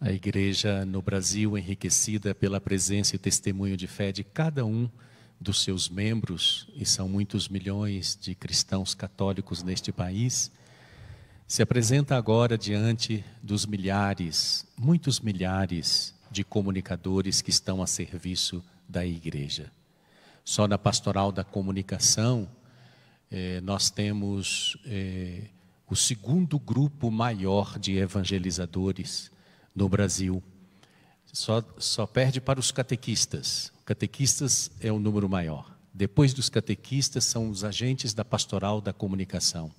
a igreja no Brasil enriquecida pela presença e testemunho de fé de cada um dos seus membros, e são muitos milhões de cristãos católicos neste país, se apresenta agora diante dos milhares, muitos milhares de comunicadores que estão a serviço da igreja. Só na pastoral da comunicação, eh, nós temos eh, o segundo grupo maior de evangelizadores no Brasil. Só, só perde para os catequistas. Catequistas é o número maior. Depois dos catequistas são os agentes da pastoral da comunicação,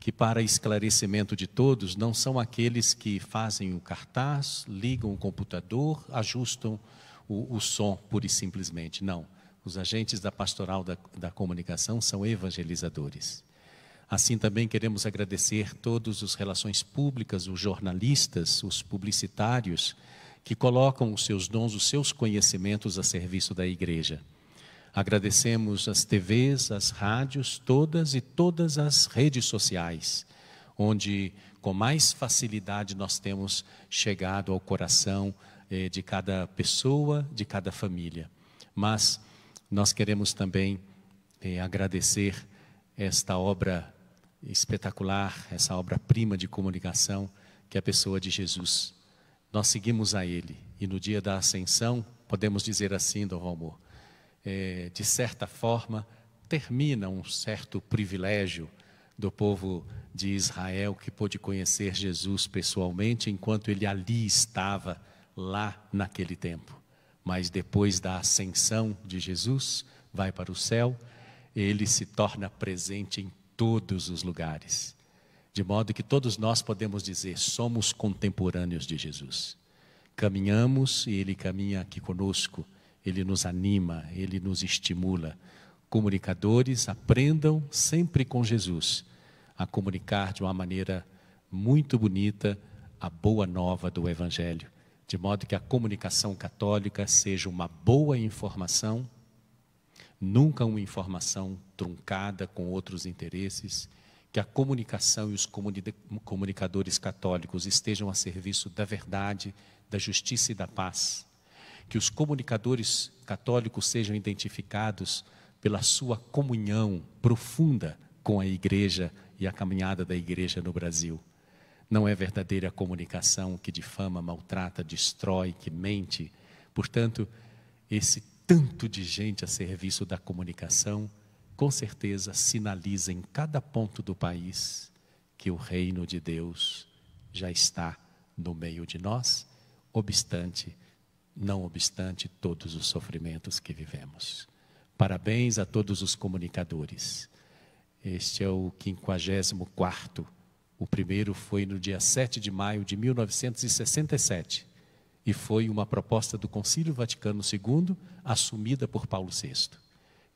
que para esclarecimento de todos não são aqueles que fazem o cartaz, ligam o computador, ajustam o, o som pura e simplesmente. Não. Os agentes da pastoral da, da comunicação são evangelizadores. Assim também queremos agradecer todos os relações públicas, os jornalistas, os publicitários que colocam os seus dons, os seus conhecimentos a serviço da igreja. Agradecemos as TVs, as rádios, todas e todas as redes sociais, onde com mais facilidade nós temos chegado ao coração eh, de cada pessoa, de cada família. Mas nós queremos também eh, agradecer esta obra espetacular, essa obra-prima de comunicação que é a pessoa de Jesus. Nós seguimos a Ele e no dia da ascensão, podemos dizer assim, Dom Romor, é, de certa forma, termina um certo privilégio do povo de Israel que pôde conhecer Jesus pessoalmente enquanto ele ali estava, lá naquele tempo. Mas depois da ascensão de Jesus, vai para o céu, ele se torna presente em todos os lugares. De modo que todos nós podemos dizer: somos contemporâneos de Jesus. Caminhamos e Ele caminha aqui conosco, Ele nos anima, Ele nos estimula. Comunicadores, aprendam sempre com Jesus a comunicar de uma maneira muito bonita a boa nova do Evangelho, de modo que a comunicação católica seja uma boa informação nunca uma informação truncada com outros interesses, que a comunicação e os comunicadores católicos estejam a serviço da verdade, da justiça e da paz, que os comunicadores católicos sejam identificados pela sua comunhão profunda com a igreja e a caminhada da igreja no Brasil. Não é verdadeira comunicação que difama, maltrata, destrói, que mente. Portanto, esse tanto de gente a serviço da comunicação, com certeza sinaliza em cada ponto do país que o reino de Deus já está no meio de nós, obstante, não obstante todos os sofrimentos que vivemos. Parabéns a todos os comunicadores. Este é o 54 o primeiro foi no dia 7 de maio de 1967, e foi uma proposta do Concílio Vaticano II, assumida por Paulo VI.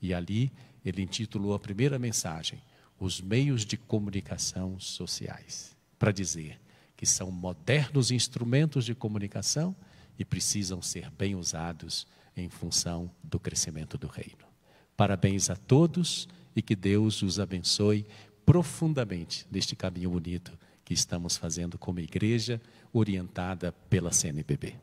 E ali ele intitulou a primeira mensagem: Os meios de comunicação sociais, para dizer que são modernos instrumentos de comunicação e precisam ser bem usados em função do crescimento do reino. Parabéns a todos e que Deus os abençoe profundamente neste caminho bonito que estamos fazendo como igreja orientada pela CNBB.